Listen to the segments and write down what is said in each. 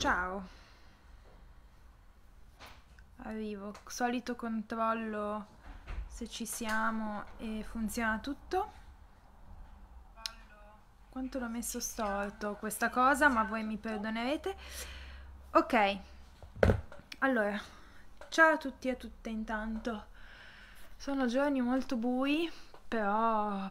Ciao. Arrivo, solito controllo se ci siamo e funziona tutto. Quanto l'ho messo storto questa cosa, ma voi mi perdonerete. Ok, allora, ciao a tutti e a tutte intanto. Sono giorni molto bui, però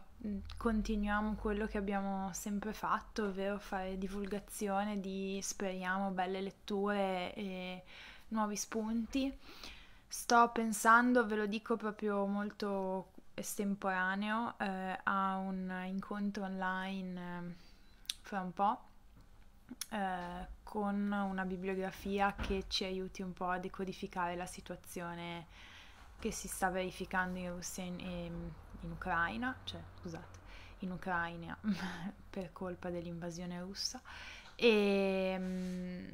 continuiamo quello che abbiamo sempre fatto, ovvero fare divulgazione di speriamo belle letture e nuovi spunti. Sto pensando, ve lo dico proprio molto estemporaneo, eh, a un incontro online eh, fra un po'. Eh, con una bibliografia che ci aiuti un po' a decodificare la situazione che si sta verificando in Russia e in Ucraina, cioè scusate, in Ucraina per colpa dell'invasione russa, e, ehm,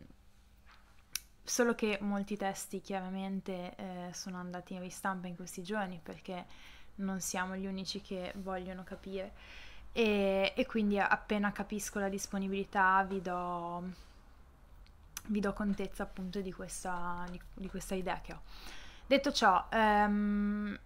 solo che molti testi chiaramente eh, sono andati in ristampa in questi giorni perché non siamo gli unici che vogliono capire e, e quindi appena capisco la disponibilità vi do, vi do contezza appunto di questa, di, di questa idea che ho. Detto ciò, um,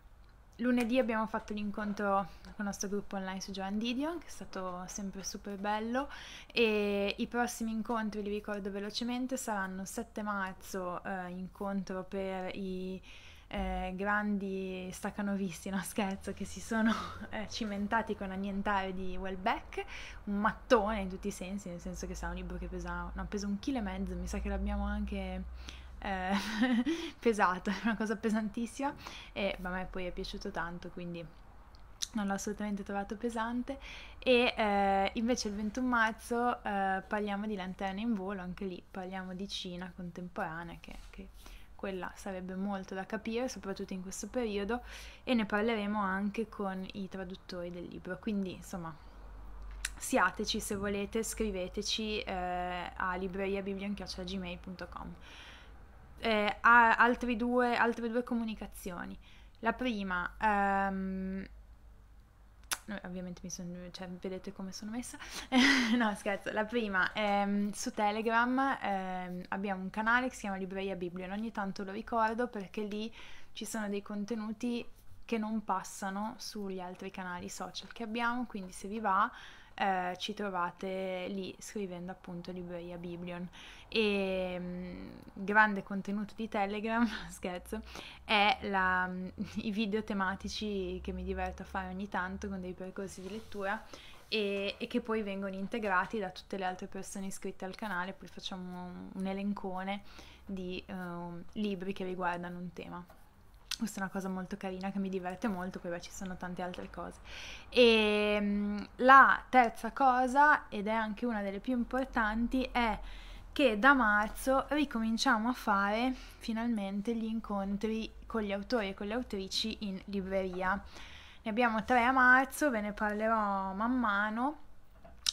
Lunedì abbiamo fatto l'incontro con il nostro gruppo online su Joan Didion, che è stato sempre super bello e i prossimi incontri, li ricordo velocemente, saranno 7 marzo eh, incontro per i eh, grandi stacanovisti, no scherzo, che si sono eh, cimentati con annientare di Wellbeck, un mattone in tutti i sensi, nel senso che sarà un libro che pesa, no, pesa un chilo e mezzo, mi sa che l'abbiamo anche pesato, pesata, una cosa pesantissima e a me poi è piaciuto tanto quindi non l'ho assolutamente trovato pesante e eh, invece il 21 marzo eh, parliamo di Lanterne in volo, anche lì parliamo di Cina contemporanea che, che quella sarebbe molto da capire, soprattutto in questo periodo, e ne parleremo anche con i traduttori del libro. Quindi, insomma, siateci se volete, scriveteci eh, a libreriabiblion.gmail.com eh, altre, due, altre, due, comunicazioni. La prima, um, ovviamente mi sono, cioè, vedete come sono messa, no scherzo, la prima, ehm, su Telegram ehm, abbiamo un canale che si chiama Libreria Biblion, ogni tanto lo ricordo perché lì ci sono dei contenuti che non passano sugli altri canali social che abbiamo, quindi se vi va eh, ci trovate lì scrivendo appunto libreria Biblion. E mm, grande contenuto di Telegram, scherzo, è la, mm, i video tematici che mi diverto a fare ogni tanto con dei percorsi di lettura e, e, che poi vengono integrati da tutte le altre persone iscritte al canale, poi facciamo un, un elencone di uh, libri che riguardano un tema questa è una cosa molto carina che mi diverte molto, poi beh, ci sono tante altre cose. E ehm, la terza cosa, ed è anche una delle più importanti, è che da marzo ricominciamo a fare finalmente gli incontri con gli autori e con le autrici in libreria. Ne abbiamo tre a marzo, ve ne parlerò man mano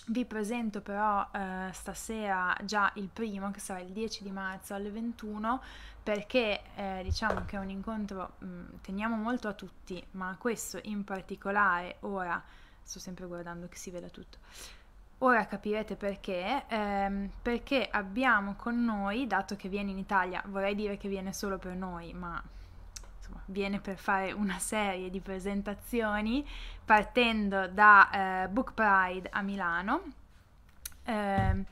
vi presento però eh, stasera già il primo, che sarà il 10 di marzo alle 21, perché eh, diciamo che è un incontro, mh, teniamo molto a tutti, ma questo in particolare ora, sto sempre guardando che si veda tutto, ora capirete perché, ehm, perché abbiamo con noi, dato che viene in Italia, vorrei dire che viene solo per noi, ma viene per fare una serie di presentazioni partendo da eh, Book Pride a Milano. Eh,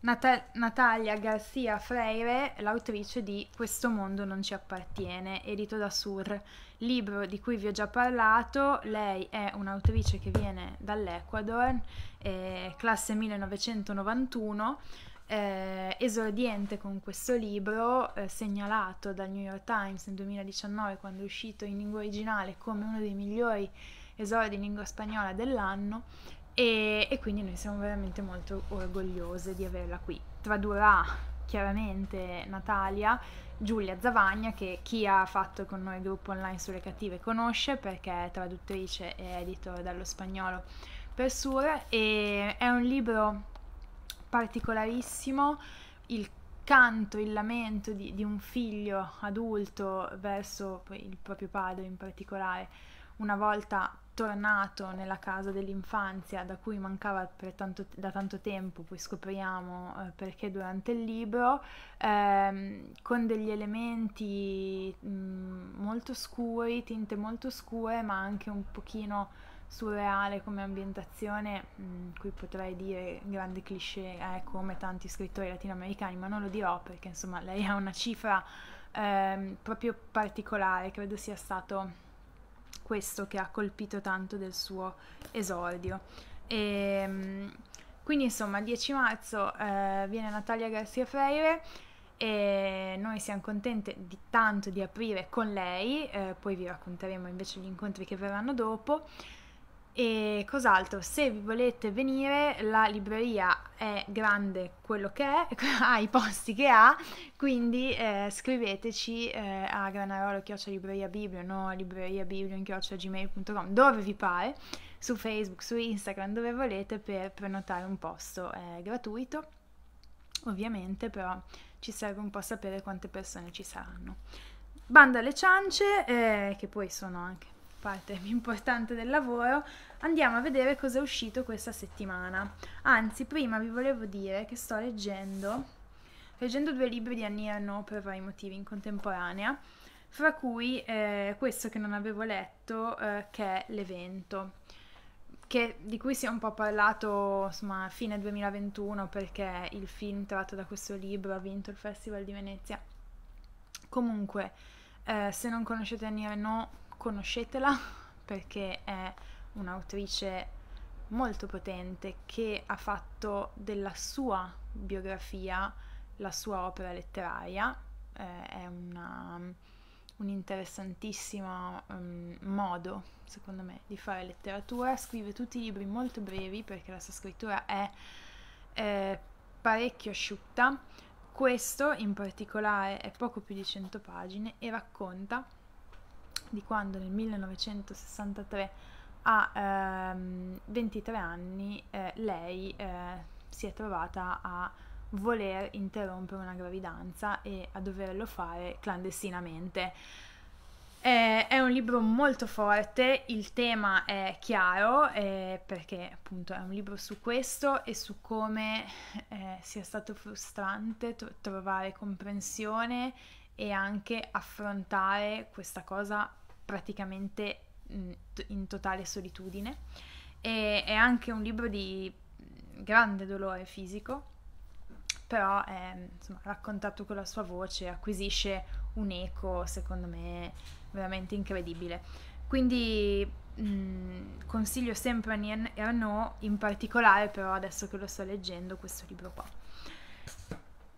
Nat- Natalia Garcia Freire, l'autrice di Questo mondo non ci appartiene, edito da Sur, libro di cui vi ho già parlato. Lei è un'autrice che viene dall'Ecuador, eh, classe 1991 eh, esordiente con questo libro, eh, segnalato dal New York Times nel 2019 quando è uscito in lingua originale come uno dei migliori esordi in lingua spagnola dell'anno e, e quindi noi siamo veramente molto orgogliose di averla qui. Tradurrà chiaramente Natalia, Giulia Zavagna, che chi ha fatto con noi il gruppo online sulle cattive conosce perché è traduttrice e editor dallo spagnolo per Sur e è un libro particolarissimo il canto, il lamento di, di un figlio adulto verso il proprio padre in particolare, una volta tornato nella casa dell'infanzia da cui mancava tanto, da tanto tempo, poi scopriamo eh, perché durante il libro, ehm, con degli elementi mh, mm, molto scuri, tinte molto scure, ma anche un pochino surreale come ambientazione, mh, mm, qui potrei dire grande cliché eh, come tanti scrittori latinoamericani, ma non lo dirò perché insomma lei ha una cifra ehm, proprio particolare, credo sia stato questo che ha colpito tanto del suo esordio. E, ehm, mh, quindi insomma, il 10 marzo eh, viene Natalia Garcia Freire e noi siamo contenti di tanto di aprire con lei, eh, poi vi racconteremo invece gli incontri che verranno dopo. E cos'altro? Se vi volete venire, la libreria è grande quello che è, ha i posti che ha, quindi eh, scriveteci eh, a granarolo-libreriabiblio, no libreriabiblio-gmail.com, dove vi pare, su Facebook, su Instagram, dove volete per prenotare un posto eh, gratuito. Ovviamente però ci serve un po' sapere quante persone ci saranno. Banda alle ciance, eh, che poi sono anche parte importante del lavoro, andiamo a vedere cosa è uscito questa settimana. Anzi, prima vi volevo dire che sto leggendo, leggendo due libri di Annie Arnaud per vari motivi in contemporanea, fra cui eh, questo che non avevo letto, eh, che è L'evento. Che, di cui si è un po' parlato insomma a fine 2021 perché il film tratto da questo libro ha vinto il Festival di Venezia. Comunque, eh, se non conoscete Annie Arnaud, conoscetela perché è un'autrice molto potente che ha fatto della sua biografia la sua opera letteraria, eh, è una, un interessantissimo um, modo, secondo me, di fare letteratura, scrive tutti i libri molto brevi perché la sua scrittura è eh, parecchio asciutta, questo in particolare è poco più di 100 pagine e racconta di quando nel 1963 a ehm, 23 anni eh, lei eh, si è trovata a voler interrompere una gravidanza e a doverlo fare clandestinamente. Eh, è un libro molto forte, il tema è chiaro eh, perché appunto è un libro su questo e su come eh, sia stato frustrante trovare comprensione e anche affrontare questa cosa praticamente in totale solitudine. E, è anche un libro di grande dolore fisico, però è insomma, raccontato con la sua voce, acquisisce un eco, secondo me, veramente incredibile. Quindi mh, consiglio sempre a Nien Arnaud, in particolare però adesso che lo sto leggendo, questo libro qua.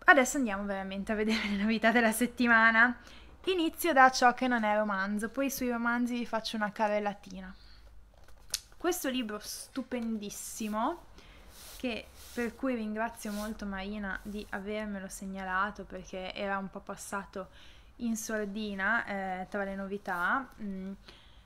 Adesso andiamo veramente a vedere le novità della settimana Inizio da ciò che non è romanzo, poi sui romanzi vi faccio una carrellatina. Questo libro stupendissimo, che, per cui ringrazio molto Marina di avermelo segnalato perché era un po' passato in sordina eh, tra le novità, mm.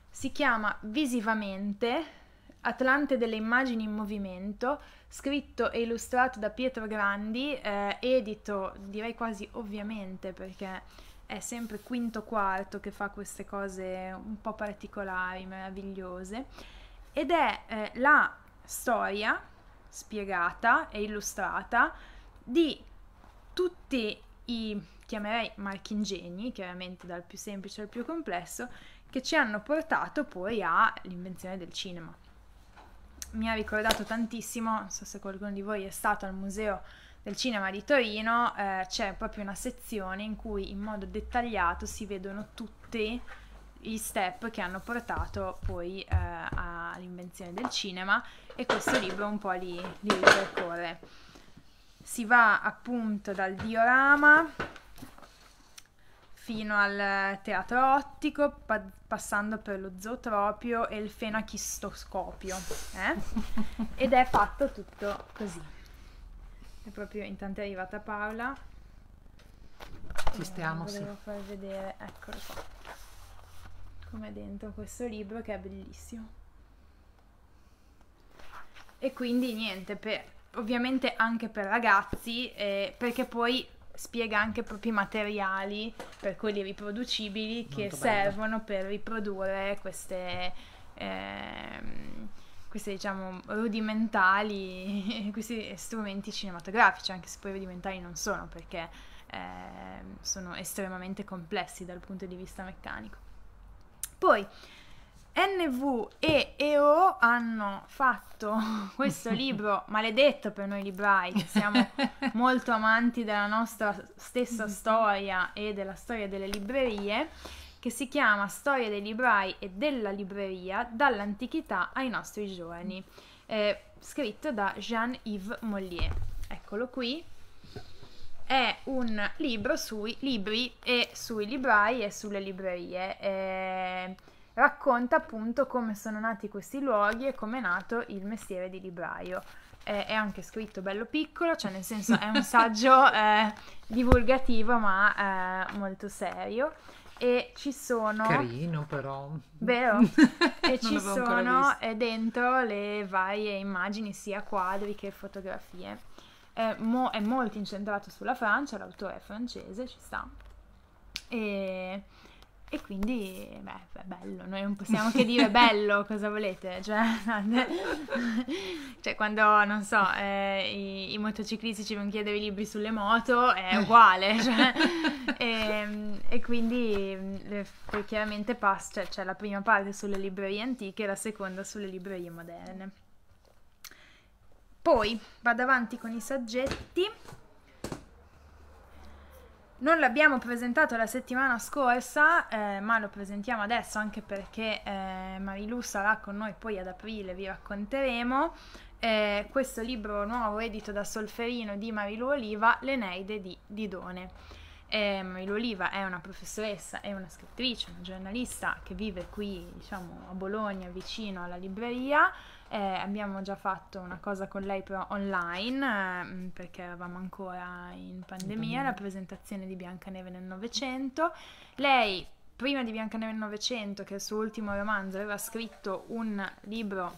si chiama Visivamente Atlante delle immagini in movimento, scritto e illustrato da Pietro Grandi, eh, edito direi quasi ovviamente perché è sempre quinto quarto che fa queste cose un po' particolari, meravigliose, ed è eh, la storia spiegata e illustrata di tutti i, chiamerei marchingegni, chiaramente dal più semplice al più complesso, che ci hanno portato poi all'invenzione del cinema. Mi ha ricordato tantissimo, non so se qualcuno di voi è stato al museo del cinema di Torino eh, c'è proprio una sezione in cui in modo dettagliato si vedono tutti gli step che hanno portato poi eh, all'invenzione del cinema e questo libro un po' li, li ripercorre. Si va appunto dal diorama fino al teatro ottico, pa- passando per lo zootropio e il fenachistoscopio. Eh? Ed è fatto tutto così. E proprio intanto è arrivata Paola. Ci stiamo, sì. Volevo far vedere, eccolo qua, come dentro questo libro che è bellissimo. E quindi niente, per, ovviamente anche per ragazzi, eh, perché poi spiega anche proprio i materiali, per quelli riproducibili, Molto che bello. servono per riprodurre queste... Eh, queste diciamo rudimentali, questi strumenti cinematografici, anche se poi rudimentali non sono perché eh, sono estremamente complessi dal punto di vista meccanico. Poi NV e EO hanno fatto questo libro maledetto per noi librai, che siamo molto amanti della nostra stessa mm-hmm. storia e della storia delle librerie che si chiama Storia dei librai e della libreria dall'antichità ai nostri giorni, eh, scritto da Jean-Yves Mollier. Eccolo qui. È un libro sui libri e sui librai e sulle librerie. Eh, racconta appunto come sono nati questi luoghi e come è nato il mestiere di libraio. Eh, è anche scritto bello piccolo, cioè nel senso è un saggio eh, divulgativo ma eh, molto serio e ci sono carino però vero e ci sono eh, dentro le varie immagini sia quadri che fotografie è, mo- è molto incentrato sulla Francia l'autore è francese ci sta e e quindi, beh, è bello, noi non possiamo che dire bello, cosa volete? Cioè, cioè quando, non so, eh, i, i, motociclisti ci vengono chiedere i libri sulle moto, è eh. uguale. Cioè, e, ehm, e, quindi, eh, poi chiaramente passa, cioè, c'è la prima parte sulle librerie antiche e la seconda sulle librerie moderne. Poi, vado avanti con i saggetti. Non l'abbiamo presentato la settimana scorsa, eh, ma lo presentiamo adesso anche perché eh, Marilu sarà con noi poi ad aprile, vi racconteremo eh, questo libro nuovo edito da Solferino di Marilu Oliva, L'Eneide di Didone. Eh, Marilu Oliva è una professoressa, è una scrittrice, una giornalista che vive qui diciamo, a Bologna vicino alla libreria eh, abbiamo già fatto una cosa con lei però online, eh, mm, perché eravamo ancora in pandemia, la presentazione di Biancaneve nel Novecento. Lei, prima di Biancaneve nel Novecento, che è il suo ultimo romanzo, aveva scritto un libro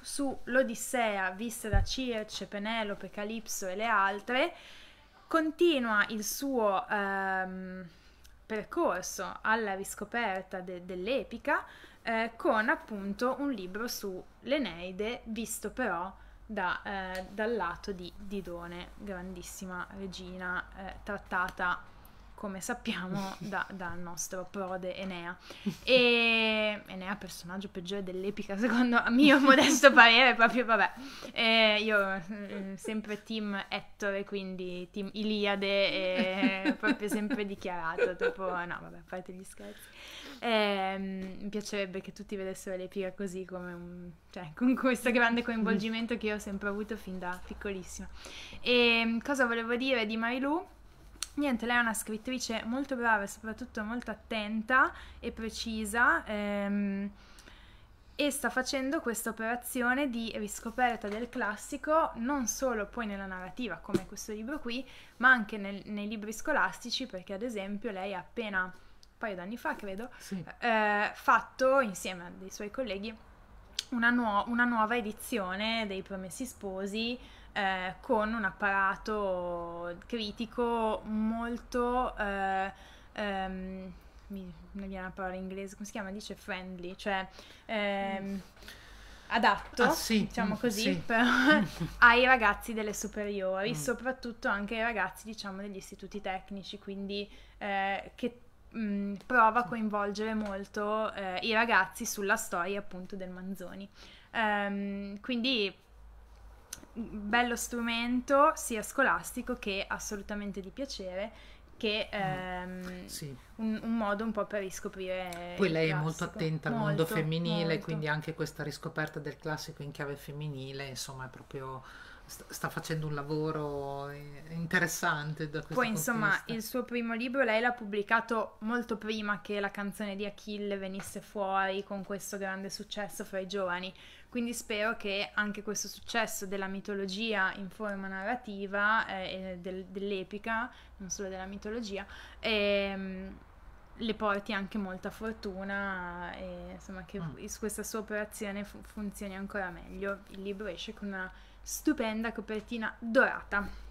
sull'Odissea vista da Circe, Penelope, Calipso e le altre, continua il suo... Ehm, percorso alla riscoperta de- dell'epica eh, con appunto un libro sull'Eneide, visto però da, eh, dal lato di Didone, grandissima regina eh, trattata come sappiamo da, dal nostro prode Enea. E Enea, personaggio peggiore dell'epica, secondo a mio modesto parere, proprio vabbè. E io mm, sempre team Ettore, quindi team Iliade, proprio sempre dichiarato, dopo no, vabbè, fate gli scherzi. E, ehm, mi piacerebbe che tutti vedessero l'epica così, come un, cioè, con questo grande coinvolgimento che io ho sempre avuto fin da piccolissima. E ehm, cosa volevo dire di Marilu? niente, lei è una scrittrice molto brava e soprattutto molto attenta e precisa. Ehm, e sta facendo questa operazione di riscoperta del classico non solo poi nella narrativa come questo libro qui, ma anche nel, nei libri scolastici perché ad esempio lei ha appena un paio d'anni fa, credo, sì. eh, fatto insieme a dei suoi colleghi una, nuo- una nuova edizione dei Promessi Sposi eh, con un apparato critico molto... Eh, ehm, mi, ne viene una parola in inglese, come si chiama? Dice friendly, cioè... Ehm, mm. adatto, ah, sì. diciamo mm, così, sì. per, ai ragazzi delle superiori, mm. soprattutto anche ai ragazzi, diciamo, degli istituti tecnici, quindi eh, che mh, mm, prova a coinvolgere molto eh, i ragazzi sulla storia appunto del Manzoni. Um, quindi bello strumento sia scolastico che assolutamente di piacere che ehm, sì. un, un, modo un po' per riscoprire. Poi lei è molto attenta al molto, mondo femminile, molto. quindi anche questa riscoperta del classico in chiave femminile, insomma, è proprio sta facendo un lavoro eh, interessante da questo Poi contesta. insomma il suo primo libro lei l'ha pubblicato molto prima che la canzone di Achille venisse fuori con questo grande successo fra i giovani, quindi spero che anche questo successo della mitologia in forma narrativa eh, e del, dell'epica, non solo della mitologia, ehm, le porti anche molta fortuna e insomma che mm. questa sua operazione fu- funzioni ancora meglio. Il libro esce con una stupenda copertina dorata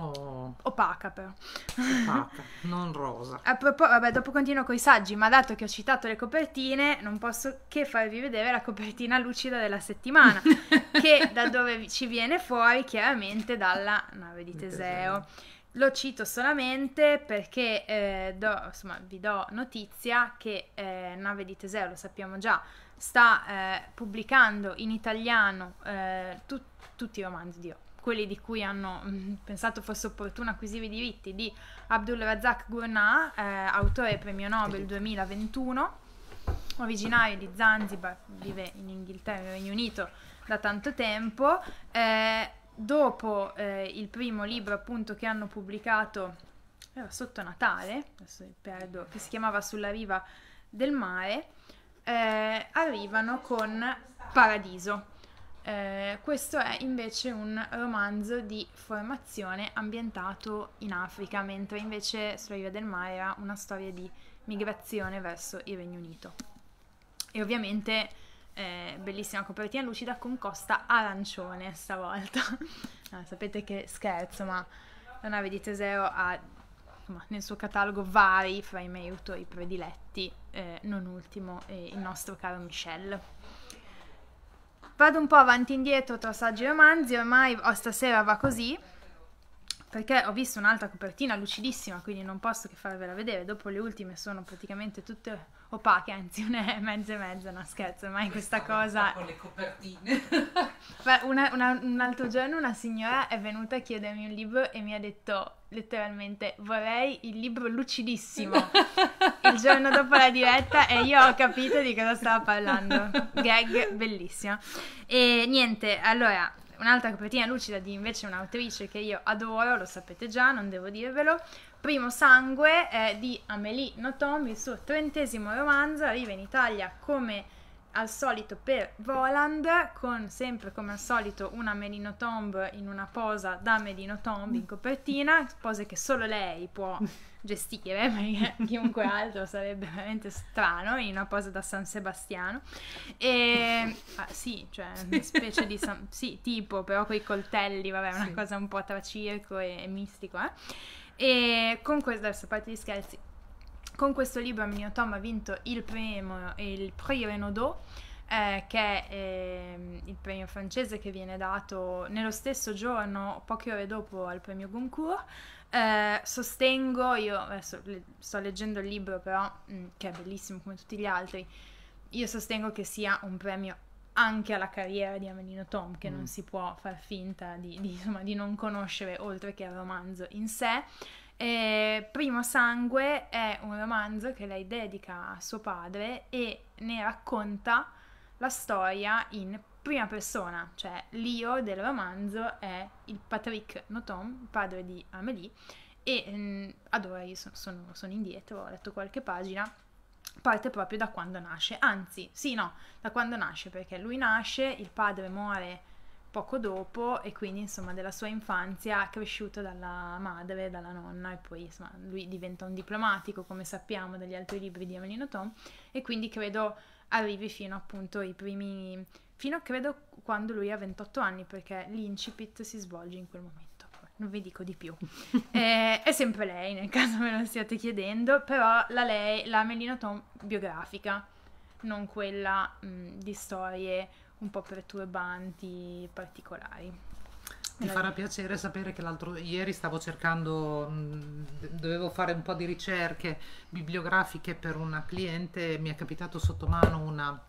po' oh. opaca però. Opaca, non rosa. A proposito, vabbè, dopo continuo con i saggi, ma dato che ho citato le copertine, non posso che farvi vedere la copertina lucida della settimana, che da dove ci viene fuori chiaramente dalla nave di Teseo. Lo cito solamente perché eh, do, insomma, vi do notizia che eh, Nave di Teseo, lo sappiamo già, sta eh, pubblicando in italiano eh, tu- tutti i romanzi di Otto quelli di cui hanno mm, pensato fosse opportuno acquisire i diritti di Abdul Razak Gurnah, eh, autore premio Nobel 2021, originario di Zanzibar, vive in Inghilterra, e Regno Unito da tanto tempo. Eh, dopo eh, il primo libro appunto che hanno pubblicato era sotto Natale, adesso perdo, che si chiamava Sulla riva del mare, eh, arrivano con Paradiso eh, questo è invece un romanzo di formazione ambientato in Africa, mentre invece sulla riva del mare era una storia di migrazione verso il Regno Unito. E ovviamente eh, bellissima copertina lucida con costa arancione stavolta. no, ah, sapete che scherzo, ma la nave di Teseo ha insomma, nel suo catalogo vari fra i miei autori prediletti, eh, non ultimo eh, il nostro caro Michel. Vado un po' avanti e indietro tra saggi e romanzi, ormai oh, stasera va così, perché ho visto un'altra copertina lucidissima, quindi non posso che farvela vedere, dopo le ultime sono praticamente tutte opache, anzi una mezza e mezza, no scherzo, mai in questa cosa... Con le copertine. Beh, una, una, un altro giorno una signora è venuta a chiedermi un libro e mi ha detto letteralmente vorrei il libro lucidissimo il giorno dopo la diretta e io ho capito di cosa stava parlando. Gag bellissimo. E niente, allora un'altra copertina lucida di invece un'autrice che io adoro, lo sapete già, non devo dirvelo, Primo sangue è di Amélie Nothomb, il suo trentesimo romanzo, arriva in Italia come al solito per Voland, con sempre come al solito un Melino Tomb in una posa da Melino Tomb in copertina, pose che solo lei può gestire, perché chiunque altro sarebbe veramente strano, in una posa da San Sebastiano. E ah, sì, cioè una specie di San... sì, tipo, però con i coltelli, vabbè, una sì. cosa un po' tra circo e, e mistico, eh. E con questo, adesso parte gli scherzi, con questo libro Mino Tom ha vinto il premio, il Prix Renaudot, eh, che è ehm, il premio francese che viene dato nello stesso giorno, poche ore dopo, al premio Goncourt. Eh, sostengo, io adesso sto leggendo il libro però, mm, che è bellissimo come tutti gli altri, io sostengo che sia un premio anche alla carriera di Amelino Tom, che mm. non si può far finta di, di, insomma, di non conoscere oltre che al romanzo in sé. Eh, Primo Sangue è un romanzo che lei dedica a suo padre e ne racconta la storia in prima persona, cioè l'io del romanzo è il Patrick Notom, padre di Amélie, e mh, mm, ora io sono, sono, sono indietro, ho letto qualche pagina, parte proprio da quando nasce, anzi, sì, no, da quando nasce, perché lui nasce, il padre muore poco dopo e quindi insomma della sua infanzia cresciuto dalla madre, dalla nonna e poi insomma lui diventa un diplomatico come sappiamo dagli altri libri di Amelino Tom e quindi credo arrivi fino appunto ai primi, fino a credo quando lui ha 28 anni perché l'incipit si svolge in quel momento non vi dico di più. eh, è sempre lei, nel caso me lo stiate chiedendo, però la, lei, la Melina Tom biografica, non quella mh, di storie un po' perturbanti, particolari. Ti farà piacere sapere che l'altro ieri stavo cercando, mh, dovevo fare un po' di ricerche bibliografiche per una cliente, mi è capitato sotto mano una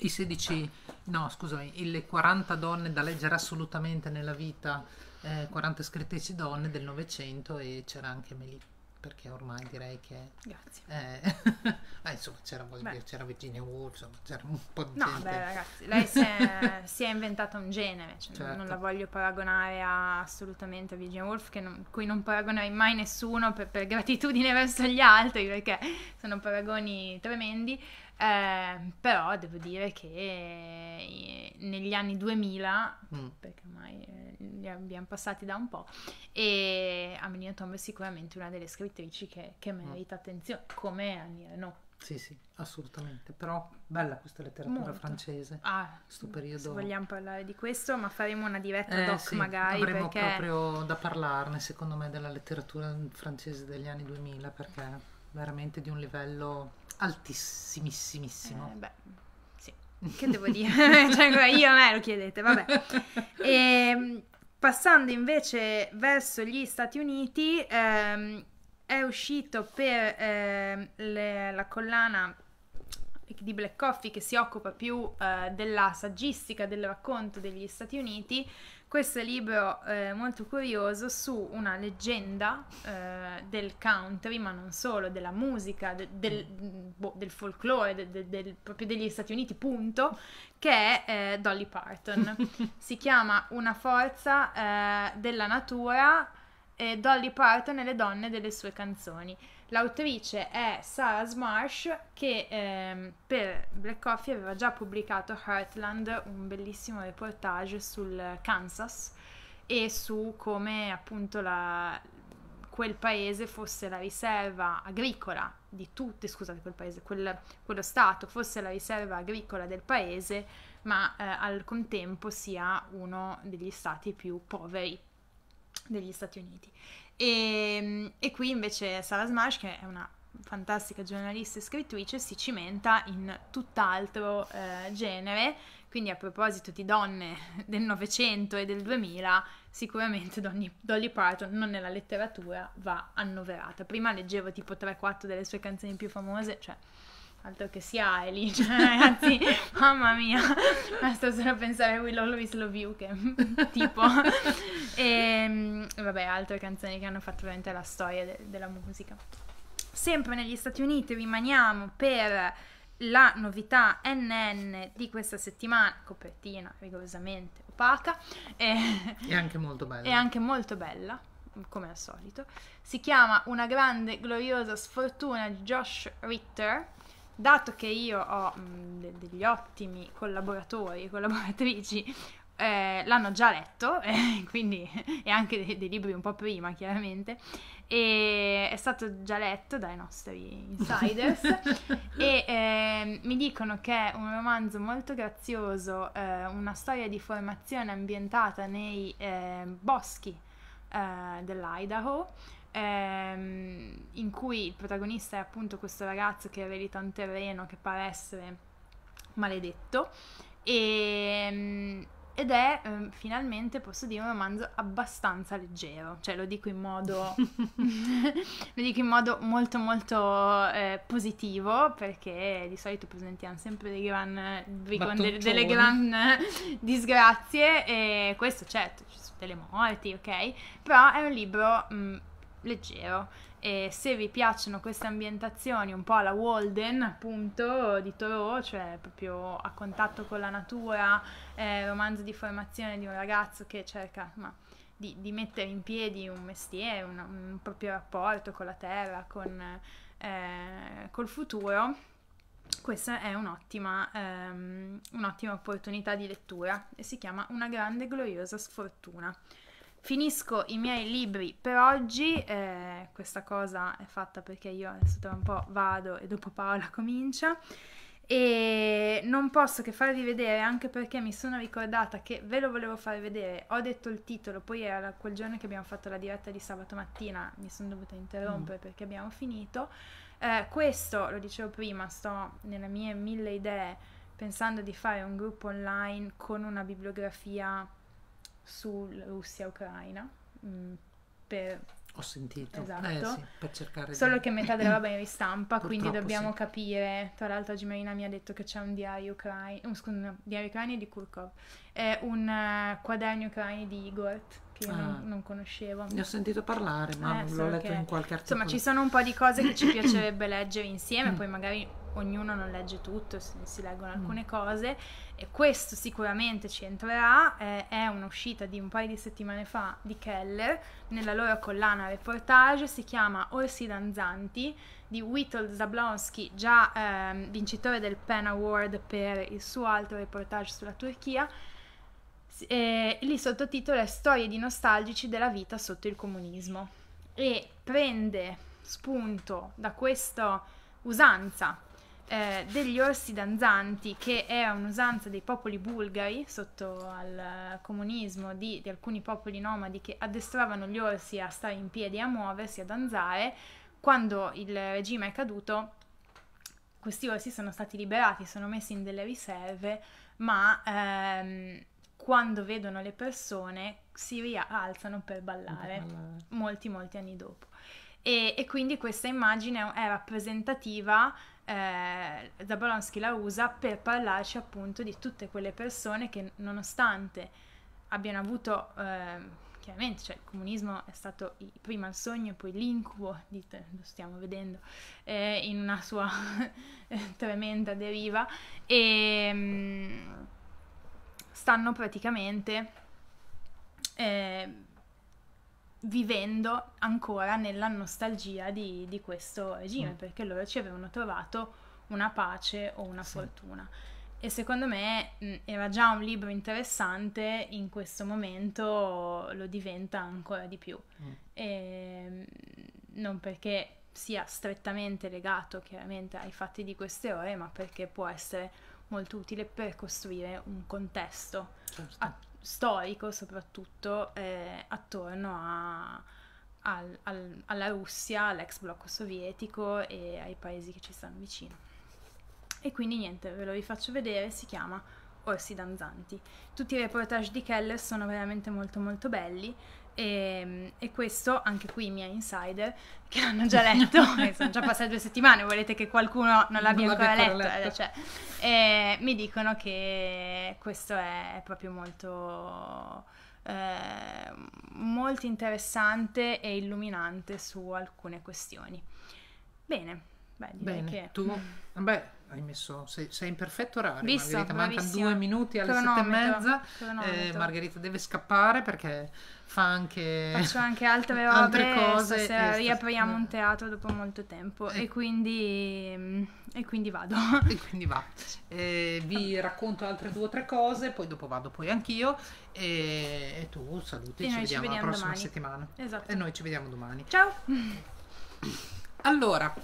i 16, no, scusami, le 40 donne da leggere assolutamente nella vita eh, 40 scrittrici donne del Novecento e c'era anche Melita perché ormai direi che grazie eh, ah, insomma c'era, dire, c'era, Virginia Woolf insomma c'era un po' di no gente. beh ragazzi lei si è, si è inventata un genere cioè certo. non la voglio paragonare a, assolutamente a Virginia Woolf che non, cui non paragonerei mai nessuno per, per, gratitudine verso gli altri perché sono paragoni tremendi eh, però devo dire che eh, negli anni 2000 mm. perché ormai eh, li abbiamo passati da un po', e Amelia Tomb è sicuramente una delle scrittrici che, che merita mm. attenzione, come Annie Renault. Sì, sì, assolutamente. Però bella questa letteratura Molto. francese. Ah, questo periodo. Se vogliamo parlare di questo, ma faremo una diretta eh, doc sì, magari. Avremo perché... proprio da parlarne, secondo me, della letteratura francese degli anni 2000, perché veramente di un livello altissimissimo. Eh, beh che devo dire? cioè, io a me lo chiedete, vabbè. E, ehm, passando invece verso gli Stati Uniti, ehm, è uscito per ehm, le, la collana di Black Coffee che si occupa più eh, della saggistica, del racconto degli Stati Uniti, questo libro eh, molto curioso su una leggenda eh, del country, ma non solo, della musica, de, del, mm. Mm, boh, del, folklore, de, de, proprio degli Stati Uniti, punto, che è eh, Dolly Parton. si chiama Una forza eh, della natura e Dolly Parton e le donne delle sue canzoni. L'autrice è Sarah Smarsh che ehm, per Black Coffee aveva già pubblicato Heartland, un bellissimo reportage sul Kansas e su come appunto la, quel paese fosse la riserva agricola di tutti, scusate, quel paese, quel, quello stato fosse la riserva agricola del paese, ma eh, al contempo sia uno degli stati più poveri degli Stati Uniti. E, ehm, e qui invece Sarah Smash, che è una fantastica giornalista e scrittrice, si cimenta in tutt'altro eh, genere. Quindi a proposito di donne del Novecento e del 2000, sicuramente Donny, Dolly Parton non nella letteratura va annoverata. Prima leggevo tipo 3-4 delle sue canzoni più famose, cioè altro che sia Eli, cioè, ragazzi, mamma mia, ma sto solo pensare a Will Always Love You che tipo. e ehm, vabbè, altre canzoni che hanno fatto veramente la storia de- della musica. Sempre negli Stati Uniti rimaniamo per la novità NN di questa settimana, copertina rigorosamente opaca. Eh, e, è anche molto bella. È anche molto bella, come al solito. Si chiama Una grande gloriosa sfortuna di Josh Ritter dato che io ho mh, mm, degli ottimi collaboratori e collaboratrici, eh, l'hanno già letto, eh, quindi, e anche dei, dei, libri un po' prima chiaramente, e è stato già letto dai nostri insiders e eh, mi dicono che è un romanzo molto grazioso, eh, una storia di formazione ambientata nei eh, boschi eh, dell'Idaho ehm, in cui il protagonista è appunto questo ragazzo che eredita un terreno che pare essere maledetto e, ehm, ed è eh, finalmente, posso dire, un romanzo abbastanza leggero, cioè lo dico in modo, lo dico in modo molto molto eh, positivo perché di solito presentiamo sempre dei gran, dei delle gran disgrazie e questo certo, ci sono delle morti, ok? Però è un libro... Mh, leggero. E se vi piacciono queste ambientazioni un po' alla Walden, appunto, di Thoreau, cioè proprio a contatto con la natura, eh, romanzo di formazione di un ragazzo che cerca ma, di, di, mettere in piedi un mestiere, un, un, proprio rapporto con la terra, con, eh, col futuro, questa è un'ottima, ehm, un'ottima opportunità di lettura e si chiama Una grande gloriosa sfortuna. Finisco i miei libri per oggi, eh, questa cosa è fatta perché io adesso tra un po' vado e dopo Paola comincia e non posso che farvi vedere anche perché mi sono ricordata che ve lo volevo far vedere, ho detto il titolo, poi era quel giorno che abbiamo fatto la diretta di sabato mattina, mi sono dovuta interrompere mm. perché abbiamo finito. Eh, questo, lo dicevo prima, sto nelle mie mille idee pensando di fare un gruppo online con una bibliografia su Russia-Ucraina. Mm, per... Ho sentito, esatto. eh, sì, per cercare Solo di... che metà della roba è in ristampa, quindi dobbiamo sì. capire. Tra l'altro oggi Marina mi ha detto che c'è un diario ucraino, oh, scusa, un diario ucraino di Kurkov, è un eh, quaderno ucraino di Igor che io ah, non, non, conoscevo. Ne ho sentito parlare, ma eh, l'ho letto che... in qualche articolo. Insomma, ci sono un po' di cose che ci piacerebbe leggere insieme, poi magari ognuno non legge tutto, si, si leggono mm. alcune mm. cose e questo sicuramente ci entrerà, eh, è un'uscita di un paio di settimane fa di Keller nella loro collana reportage, si chiama Orsi Danzanti di Witold Zablonski, già ehm, vincitore del Pen Award per il suo altro reportage sulla Turchia. E lì sottotitolo è Storie di nostalgici della vita sotto il comunismo e prende spunto da questa usanza eh, degli orsi danzanti, che è un'usanza dei popoli bulgari sotto al eh, comunismo di, di, alcuni popoli nomadi che addestravano gli orsi a stare in piedi, a muoversi, a danzare. Quando il regime è caduto, questi orsi sono stati liberati, sono messi in delle riserve, ma ehm, quando vedono le persone si rialzano per ballare, ballare. molti molti anni dopo. E, e quindi questa immagine è rappresentativa eh, Zabolonsky la usa per parlarci appunto di tutte quelle persone che nonostante abbiano avuto, eh, chiaramente, cioè il comunismo è stato prima il sogno, e poi l'incubo, dite, lo stiamo vedendo, eh, in una sua tremenda deriva, e ehm, mh, stanno praticamente... Eh, vivendo ancora nella nostalgia di, di questo regime, mm. perché loro ci avevano trovato una pace o una sì. fortuna. E secondo me mh, mm, era già un libro interessante, in questo momento lo diventa ancora di più. Mm. E, ehm, non perché sia strettamente legato chiaramente ai fatti di queste ore, ma perché può essere molto utile per costruire un contesto certo. a, storico soprattutto eh, attorno a, al, al, alla Russia, all'ex blocco sovietico e ai paesi che ci stanno vicino. E quindi niente, ve lo rifaccio vedere, si chiama Orsi Danzanti. Tutti i reportage di Keller sono veramente molto molto belli, e, ehm, e, questo anche qui i miei insider che l'hanno già letto, eh, sono già passate due settimane, volete che qualcuno non l'abbia ancora, ancora letto, letto. Cioè, eh, mi dicono che questo è proprio molto, eh, molto interessante e illuminante su alcune questioni. Bene, beh, direi Bene. che... Tu... Beh, hai messo, sei, sei, in perfetto orario Visto, Margherita, mancano due minuti alle cronometro, sette e mezza eh, Margherita deve scappare perché fa anche faccio anche altre, altre robe, cose stasera riapriamo un teatro dopo molto tempo eh. e, quindi, e quindi vado e quindi va eh, vi racconto altre due o tre cose poi dopo vado poi anch'io e, e, tu saluti e ci, vediamo ci vediamo la prossima domani. settimana esatto. e noi ci vediamo domani ciao allora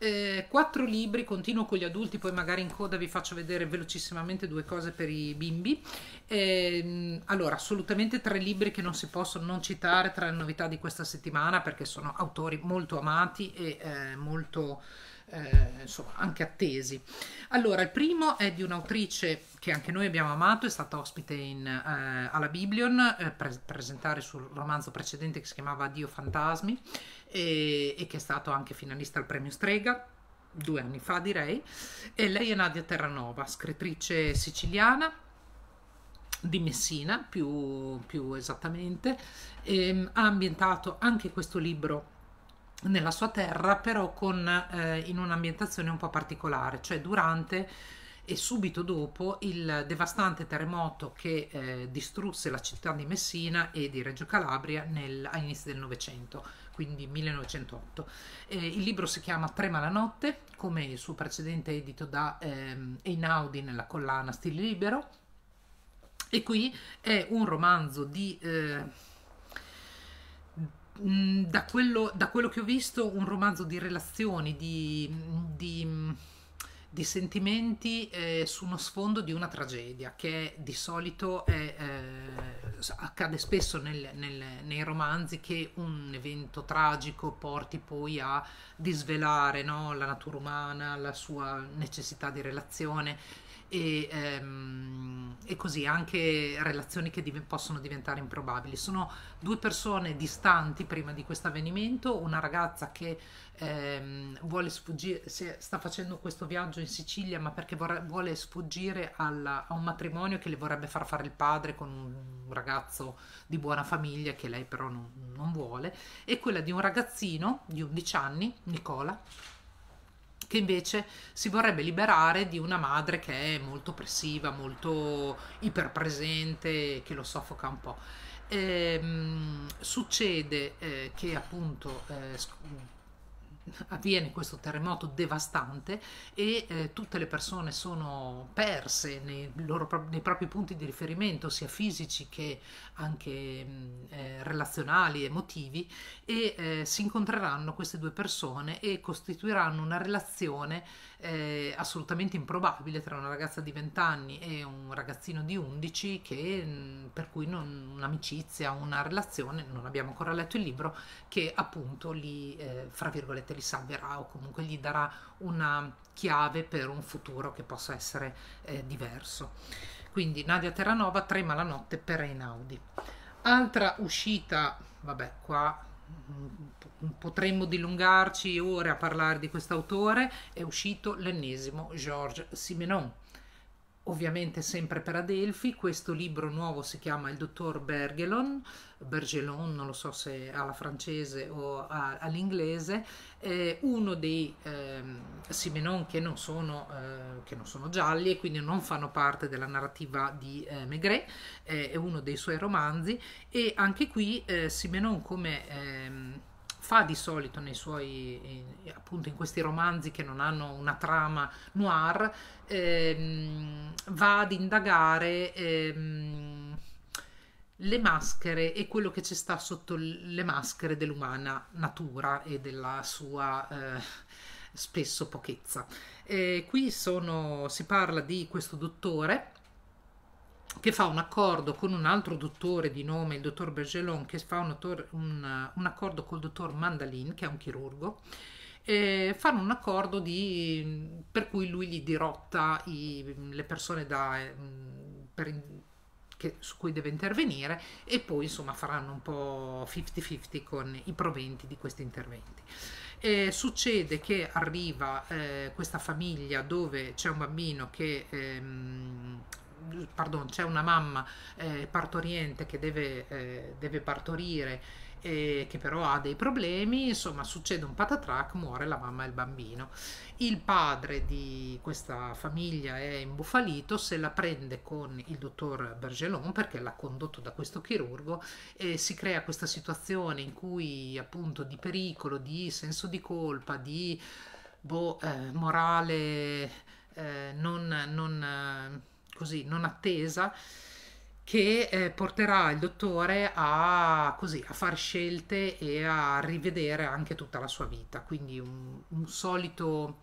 eh, quattro libri, continuo con gli adulti, poi magari in coda vi faccio vedere velocissimamente due cose per i bimbi. Eh, allora, assolutamente tre libri che non si possono non citare tra le novità di questa settimana perché sono autori molto amati e eh, molto eh, insomma, anche attesi. Allora, il primo è di un'autrice che anche noi abbiamo amato, è stata ospite in, eh, alla Biblion eh, per presentare sul romanzo precedente che si chiamava Dio Fantasmi e, e che è stato anche finalista al premio Strega due anni fa direi, e lei è Nadia Terranova, scrittrice siciliana di Messina più, più esattamente, e, ha ambientato anche questo libro nella sua terra, però con, eh, in un'ambientazione un po' particolare, cioè durante e subito dopo il devastante terremoto che eh, distrusse la città di Messina e di Reggio Calabria all'inizio del Novecento, quindi 1908. Eh, il libro si chiama Trema la notte, come il suo precedente edito da ehm, Einaudi nella collana Stile Libero, e qui è un romanzo di... Eh, Mm, da, quello, da, quello, che ho visto, un romanzo di relazioni, di, di, di sentimenti eh, su uno sfondo di una tragedia, che di solito è, eh, accade spesso nel, nel, nei romanzi che un evento tragico porti poi a disvelare no? la natura umana, la sua necessità di relazione e, ehm, e così anche relazioni che div- possono diventare improbabili. Sono due persone distanti prima di questo avvenimento, una ragazza che ehm, vuole sfuggire, sta facendo questo viaggio in Sicilia ma perché vorre- vuole sfuggire alla, a un matrimonio che le vorrebbe far fare il padre con un ragazzo di buona famiglia che lei però non, non vuole, e quella di un ragazzino di 11 anni, Nicola, che invece si vorrebbe liberare di una madre che è molto oppressiva, molto iperpresente, che lo soffoca un po'. Ehm, succede eh, che appunto eh, avviene questo terremoto devastante e eh, tutte le persone sono perse nei, loro, nei, propri punti di riferimento, sia fisici che anche mm, eh, relazionali, emotivi e eh, si incontreranno queste due persone e costituiranno una relazione eh, assolutamente improbabile tra una ragazza di 20 anni e un ragazzino di 11 che, mm, per cui non, un'amicizia, una relazione, non abbiamo ancora letto il libro, che appunto li, eh, fra virgolette, li salverà o comunque gli darà una chiave per un futuro che possa essere eh, diverso quindi Nadia Terranova trema la notte per Einaudi altra uscita vabbè qua mm, potremmo dilungarci ore a parlare di quest'autore è uscito l'ennesimo Georges Simenon ovviamente sempre per Adelphi, questo libro nuovo si chiama Il dottor Bergelon, Bergelon, non lo so se alla francese o a, all'inglese, eh, uno dei eh, Simenon che non, sono, eh, che non, sono, gialli e quindi non fanno parte della narrativa di eh, Maigret, è uno dei suoi romanzi e anche qui eh, Simenon come ehm, fa di solito nei suoi, in, appunto in questi romanzi che non hanno una trama noir, ehm, va ad indagare ehm, le maschere e quello che ci sta sotto le maschere dell'umana natura e della sua... Eh, spesso pochezza. Eh, qui sono, si parla di questo dottore che fa un accordo con un altro dottore di nome, il dottor Bergelon, che fa un, dottor, un, un accordo col dottor Mandalin, che è un chirurgo, eh, fanno un accordo di, per cui lui gli dirotta i, le persone da, mm, per, che, su cui deve intervenire e poi insomma faranno un po' 50-50 con i proventi di questi interventi. E succede che arriva eh, questa famiglia dove c'è un bambino che ehm, pardon, c'è una mamma eh, partoriente che deve, eh, deve partorire e eh, che però ha dei problemi, insomma succede un patatrac, muore la mamma e il bambino. Il padre di questa famiglia è imbufalito, se la prende con il dottor Bergelon perché l'ha condotto da questo chirurgo e si crea questa situazione in cui appunto di pericolo, di senso di colpa, di boh, eh, morale eh, non... non eh, così non attesa che eh, porterà il dottore a, così, a fare scelte e a rivedere anche tutta la sua vita. Quindi un, un solito,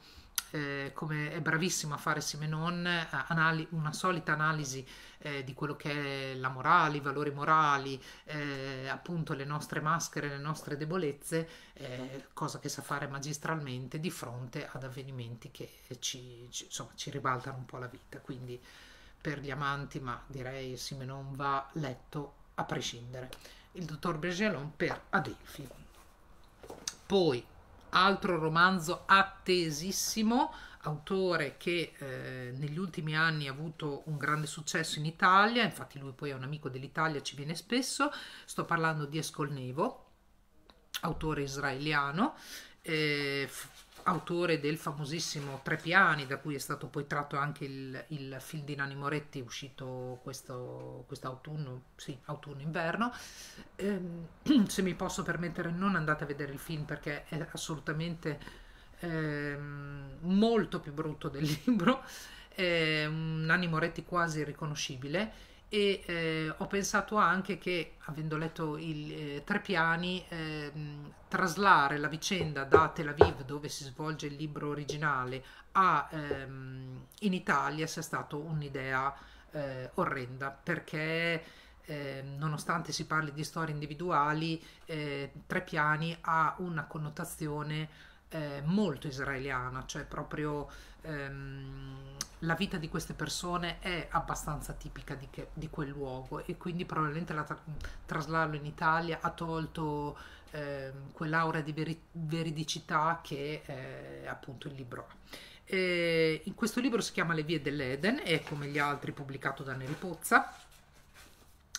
eh, come è bravissimo a fare Simenon, eh, anali- una solita analisi eh, di quello che è la morale, i valori morali, eh, appunto le nostre maschere, le nostre debolezze, eh, cosa che sa fare magistralmente di fronte ad avvenimenti che ci, ci, insomma, ci ribaltano un po' la vita. Quindi per gli amanti, ma direi Simenon va letto a prescindere. Il dottor Bergelon per Adelphi. Poi, altro romanzo attesissimo, autore che eh, negli ultimi anni ha avuto un grande successo in Italia, infatti lui poi è un amico dell'Italia, ci viene spesso, sto parlando di Escolnevo, autore israeliano, eh, autore del famosissimo Tre piani, da cui è stato poi tratto anche il, il film di Nani Moretti, uscito questo quest'autunno, sì, autunno-inverno. Ehm, se mi posso permettere, non andate a vedere il film perché è assolutamente ehm, molto più brutto del libro. È un Nani Moretti quasi irriconoscibile e eh, ho pensato anche che, avendo letto i eh, Tre Piani, eh, traslare la vicenda da Tel Aviv, dove si svolge il libro originale, a, ehm, in Italia sia stata un'idea eh, orrenda, perché ehm, nonostante si parli di storie individuali, eh, Tre Piani ha una connotazione eh, molto israeliana, cioè proprio ehm, la vita di queste persone è abbastanza tipica di, che, di quel luogo e quindi probabilmente la tra- traslarlo in Italia ha tolto ehm, quell'aura di veri- veridicità che eh, appunto il libro ha. E in questo libro si chiama Le vie dell'Eden, è come gli altri pubblicato da Neri Pozza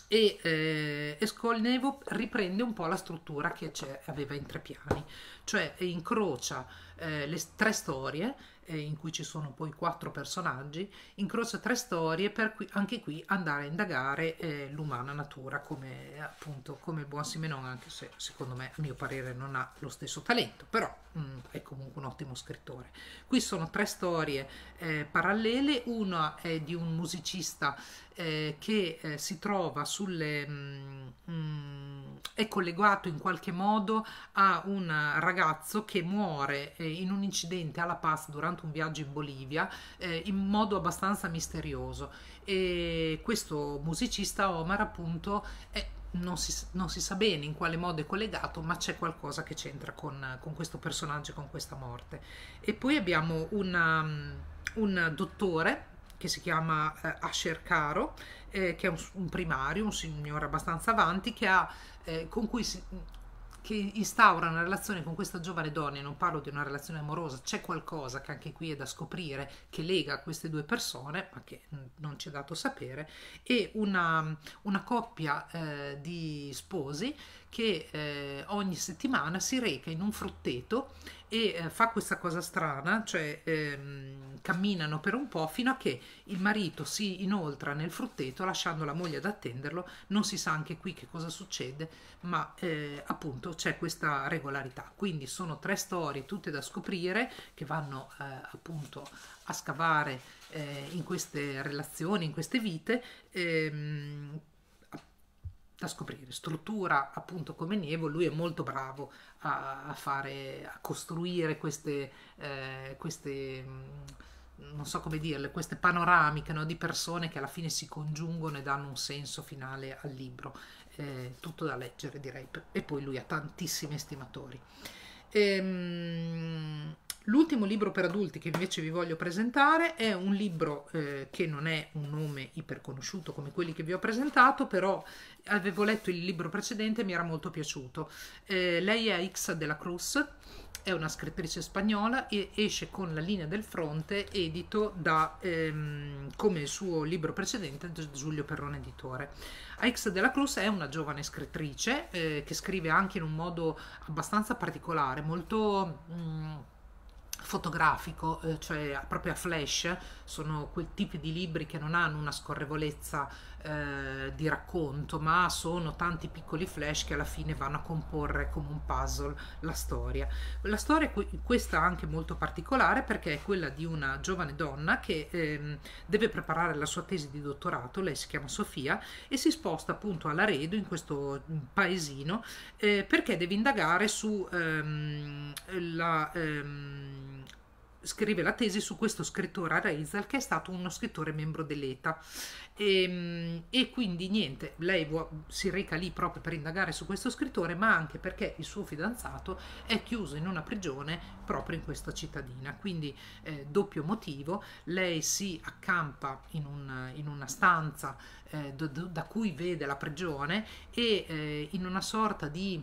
e eh, Escolnevo riprende un po' la struttura che aveva in tre piani, cioè incrocia eh, le tre storie eh, in cui ci sono poi quattro personaggi, incrocia tre storie per cui anche qui andare a indagare eh, l'umana natura come appunto come il buon Simenon, anche se secondo me a mio parere non ha lo stesso talento, però mh, mm, è comunque un ottimo scrittore. Qui sono tre storie eh, parallele, una è di un musicista eh, che eh, si trova sulle... Mh, mm, mh, mm, è collegato in qualche modo a un ragazzo che muore eh, in un incidente alla Paz durante un viaggio in Bolivia eh, in modo abbastanza misterioso e questo musicista Omar appunto è non si, non si, sa bene in quale modo è collegato, ma c'è qualcosa che c'entra con, con questo personaggio, con questa morte. E poi abbiamo una, um, un dottore che si chiama eh, Asher Caro, eh, che è un, un primario, un signore abbastanza avanti, che ha, eh, con cui si, che instaura una relazione con questa giovane donna, e non parlo di una relazione amorosa, c'è qualcosa che anche qui è da scoprire che lega queste due persone, ma che non ci è dato sapere, e una, una coppia eh, di sposi che eh, ogni settimana si reca in un frutteto e eh, fa questa cosa strana, cioè ehm, camminano per un po' fino a che il marito si inoltra nel frutteto lasciando la moglie ad attenderlo, non si sa anche qui che cosa succede, ma eh, appunto c'è questa regolarità. Quindi sono tre storie tutte da scoprire che vanno eh, appunto a scavare eh, in queste relazioni, in queste vite. Ehm, da scoprire. Struttura, appunto, come Nievo, lui è molto bravo a, a fare, a costruire queste, eh, queste mm, non so come dirle, queste panoramiche no, di persone che alla fine si congiungono e danno un senso finale al libro. Eh, tutto da leggere, direi. E poi lui ha tantissimi estimatori. Ehm L'ultimo libro per adulti che invece vi voglio presentare è un libro eh, che non è un nome iperconosciuto come quelli che vi ho presentato, però avevo letto il libro precedente e mi era molto piaciuto. Eh, lei è de la Cruz, è una scrittrice spagnola e esce con La linea del fronte, edito da, ehm, come il suo libro precedente, Giulio Perrone Editore. de la Cruz è una giovane scrittrice eh, che scrive anche in un modo abbastanza particolare, molto... Mh, mm, fotografico, eh, cioè proprio a flash, sono quel tipo di libri che non hanno una scorrevolezza eh, di racconto, ma sono tanti piccoli flash che alla fine vanno a comporre come un puzzle la storia. La storia, questa anche molto particolare, perché è quella di una giovane donna che ehm, deve preparare la sua tesi di dottorato, lei si chiama Sofia, e si sposta appunto all'Aredo, in questo paesino, eh, perché deve indagare su ehm, la... Ehm, scrive la tesi su questo scrittore Reizel che è stato uno scrittore membro dell'ETA e, ehm, e, quindi niente, lei si reca lì proprio per indagare su questo scrittore, ma anche perché il suo fidanzato è chiuso in una prigione proprio in questa cittadina. Quindi eh, doppio motivo, lei si accampa in, un, in una stanza eh, do, do, da cui vede la prigione e eh, in una sorta di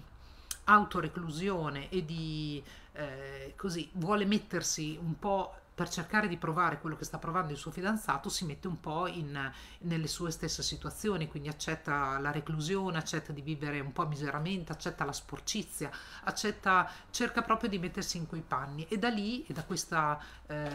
autoreclusione e di eh, così vuole mettersi un po' per cercare di provare quello che sta provando il suo fidanzato, si mette un po' in, nelle sue stesse situazioni, quindi accetta la reclusione, accetta di vivere un po' miseramente, accetta la sporcizia, accetta, cerca proprio di mettersi in quei panni e da lì e da questo eh,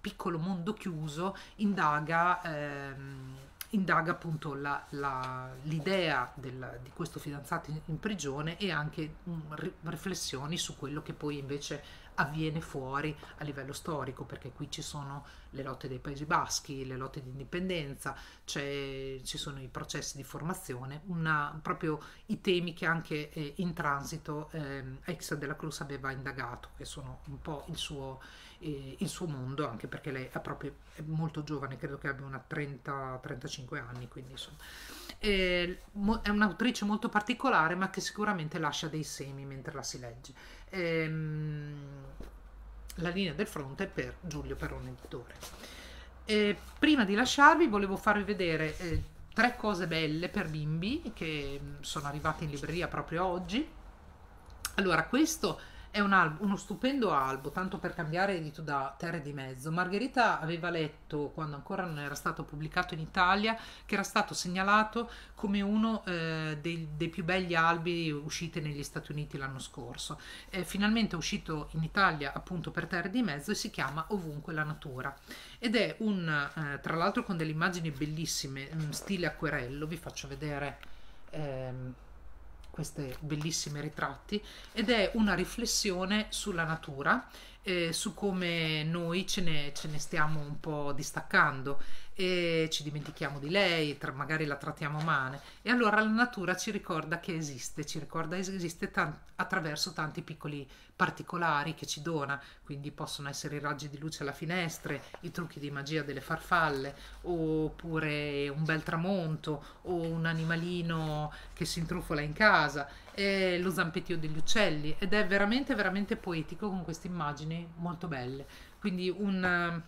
piccolo mondo chiuso indaga. Eh, indaga appunto la, la, l'idea del, di questo fidanzato in, in prigione e anche um, ri, riflessioni su quello che poi invece avviene fuori a livello storico, perché qui ci sono le lotte dei Paesi Baschi, le lotte di indipendenza, ci sono i processi di formazione, una, proprio i temi che anche eh, in transito eh, Ex della Cruz aveva indagato, che sono un po' il suo eh, il suo mondo, anche perché lei è proprio è molto giovane, credo che abbia una 30-35 anni, quindi insomma. Eh, è un'autrice molto particolare, ma che sicuramente lascia dei semi mentre la si legge. Ehm, la linea del fronte per Giulio Perone Editore. Eh, prima di lasciarvi volevo farvi vedere eh, tre cose belle per bimbi che mm, sono arrivate in libreria proprio oggi. Allora, questo è un albo, uno stupendo albo, tanto per cambiare, edito da Terre di Mezzo. Margherita aveva letto, quando ancora non era stato pubblicato in Italia, che era stato segnalato come uno eh, dei, dei, più belli albi usciti negli Stati Uniti l'anno scorso. È finalmente uscito in Italia appunto per Terre di Mezzo e si chiama Ovunque la natura. Ed è un, eh, tra l'altro con delle immagini bellissime, mm, stile acquerello, vi faccio vedere. Ehm, questi bellissimi ritratti ed è una riflessione sulla natura, eh, su come noi ce ne, ce ne stiamo un po' distaccando e ci dimentichiamo di lei, tra, magari la trattiamo male. E allora la natura ci ricorda che esiste, ci ricorda che esiste tan- attraverso tanti piccoli particolari che ci dona, quindi possono essere i raggi di luce alla finestra, i trucchi di magia delle farfalle, oppure un bel tramonto, o un animalino che si intrufola in casa, lo zampettio degli uccelli, ed è veramente, veramente poetico con queste immagini molto belle. Quindi un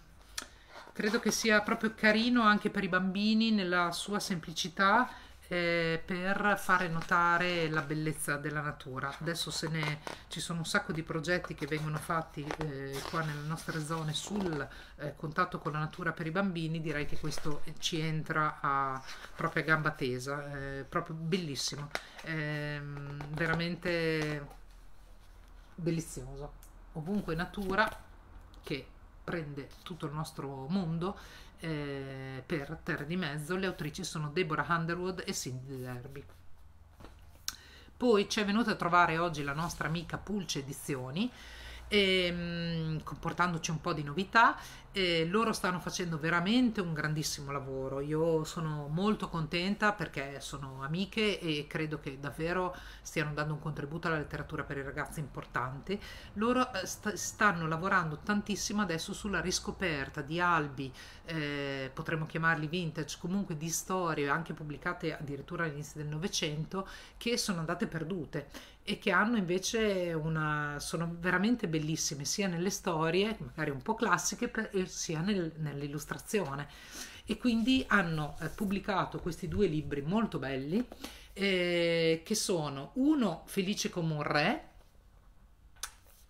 credo che sia proprio carino anche per i bambini nella sua semplicità eh, per fare notare la bellezza della natura. Adesso se ne, ci sono un sacco di progetti che vengono fatti eh, qua nelle nostre zone sul eh, contatto con la natura per i bambini, direi che questo ci entra a propria gamba tesa, eh, proprio bellissimo, ehm, veramente delizioso. Ovunque natura che prende tutto il nostro mondo eh, per Terra di Mezzo. Le autrici sono Deborah Underwood e Cindy Derby. Poi ci è venuta a trovare oggi la nostra amica Pulce Edizioni, e, ehm, portandoci un po' di novità e loro stanno facendo veramente un grandissimo lavoro. Io sono molto contenta perché sono amiche e credo che davvero stiano dando un contributo alla letteratura per i ragazzi importante. Loro eh, st- stanno lavorando tantissimo adesso sulla riscoperta di albi, eh, potremmo chiamarli vintage, comunque di storie anche pubblicate addirittura all'inizio del Novecento che sono andate perdute e che hanno invece una sono veramente bellissime sia nelle storie, magari un po' classiche per, eh, sia nel, nell'illustrazione. E quindi hanno eh, pubblicato questi due libri molto belli, eh, che sono uno Felice come un re,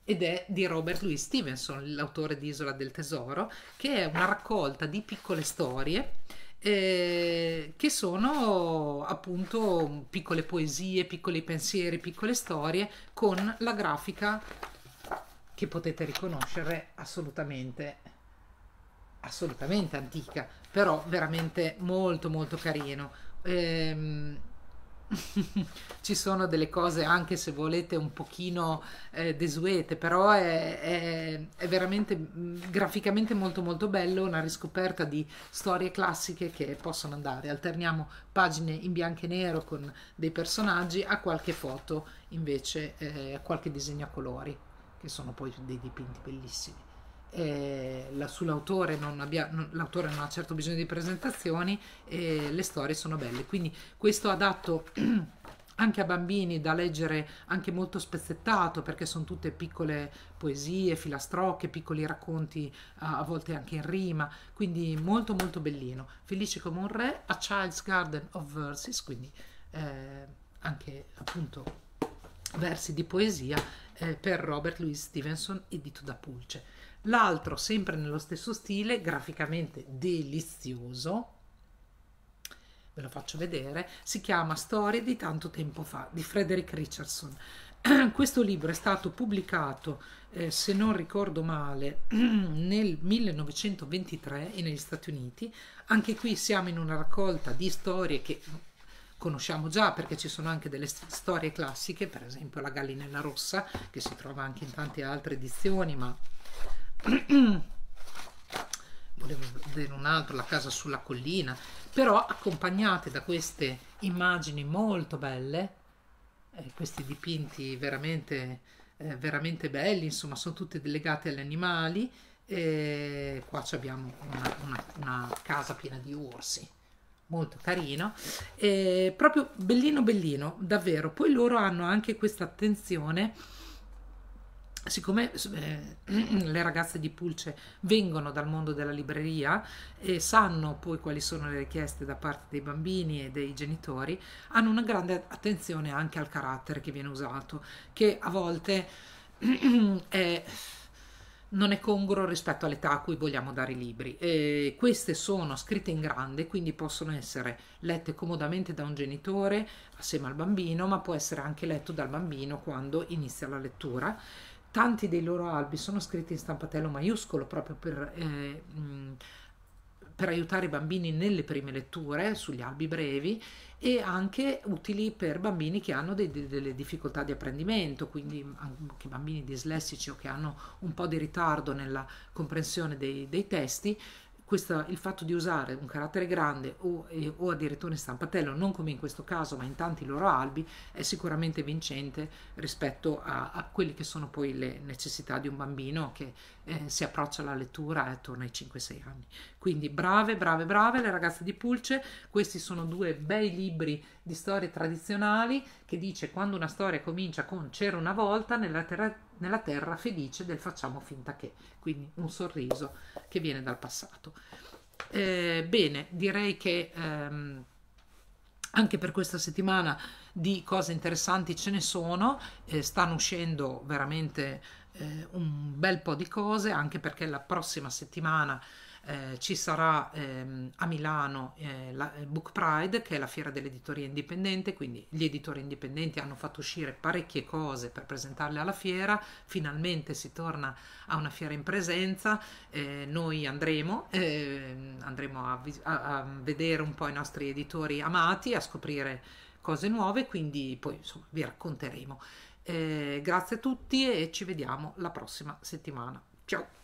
ed è di Robert Louis Stevenson, l'autore di Isola del Tesoro, che è una raccolta di piccole storie eh, che sono appunto piccole poesie, piccoli pensieri, piccole storie con la grafica che potete riconoscere assolutamente assolutamente antica, però veramente molto molto carino. Ehm, ci sono delle cose anche se volete un pochino eh, desuete, però è, è, è veramente mm, graficamente molto molto bello, una riscoperta di storie classiche che possono andare. Alterniamo pagine in bianco e nero con dei personaggi a qualche foto invece eh, qualche disegno a colori, che sono poi dei dipinti bellissimi eh, la, sull'autore non abbia, non, l'autore non ha certo bisogno di presentazioni e le storie sono belle. Quindi questo adatto anche a bambini da leggere anche molto spezzettato perché sono tutte piccole poesie, filastrocche, piccoli racconti a volte anche in rima, quindi molto molto bellino. Felice come un re, A Child's Garden of Verses, quindi eh, anche appunto versi di poesia eh, per Robert Louis Stevenson edito da Pulce l'altro sempre nello stesso stile, graficamente delizioso, ve lo faccio vedere, si chiama Storie di tanto tempo fa di Frederick Richardson. Questo libro è stato pubblicato, eh, se non ricordo male, nel 1923 negli Stati Uniti. Anche qui siamo in una raccolta di storie che conosciamo già perché ci sono anche delle storie classiche, per esempio La gallinella rossa, che si trova anche in tante altre edizioni, ma volevo vedere un altro, la casa sulla collina, però accompagnate da queste immagini molto belle, eh, questi dipinti veramente, eh, veramente belli, insomma sono tutte legate agli animali, e qua abbiamo una, una, una, casa piena di orsi molto carino e proprio bellino bellino davvero poi loro hanno anche questa attenzione siccome eh, le ragazze di Pulce vengono dal mondo della libreria e sanno poi quali sono le richieste da parte dei bambini e dei genitori, hanno una grande attenzione anche al carattere che viene usato, che a volte è, non è congruo rispetto all'età a cui vogliamo dare i libri. E queste sono scritte in grande, quindi possono essere lette comodamente da un genitore assieme al bambino, ma può essere anche letto dal bambino quando inizia la lettura tanti dei loro albi sono scritti in stampatello maiuscolo proprio per, eh, mh, mm, per aiutare i bambini nelle prime letture sugli albi brevi e anche utili per bambini che hanno dei, delle difficoltà di apprendimento, quindi anche bambini dislessici o che hanno un po' di ritardo nella comprensione dei, dei testi, questa, il fatto di usare un carattere grande o, o addirittura in stampatello, non come in questo caso, ma in tanti loro albi, è sicuramente vincente rispetto a, a quelle che sono poi le necessità di un bambino che eh, si approccia alla lettura attorno ai 5-6 anni. Quindi brave, brave, brave le ragazze di Pulce, questi sono due bei libri di storie tradizionali che dice quando una storia comincia con c'era una volta nella terra, nella terra felice del facciamo finta che, quindi un sorriso che viene dal passato. Eh, bene, direi che ehm, anche per questa settimana di cose interessanti ce ne sono, eh, stanno uscendo veramente eh, un bel po' di cose, anche perché la prossima settimana eh, ci sarà ehm, a Milano eh, la eh, Book Pride, che è la fiera dell'editoria indipendente, quindi gli editori indipendenti hanno fatto uscire parecchie cose per presentarle alla fiera, finalmente si torna a una fiera in presenza, eh, noi andremo, ehm, andremo a, a, a vedere un po' i nostri editori amati, a scoprire cose nuove, quindi poi insomma vi racconteremo. Eh, grazie a tutti e ci vediamo la prossima settimana. Ciao!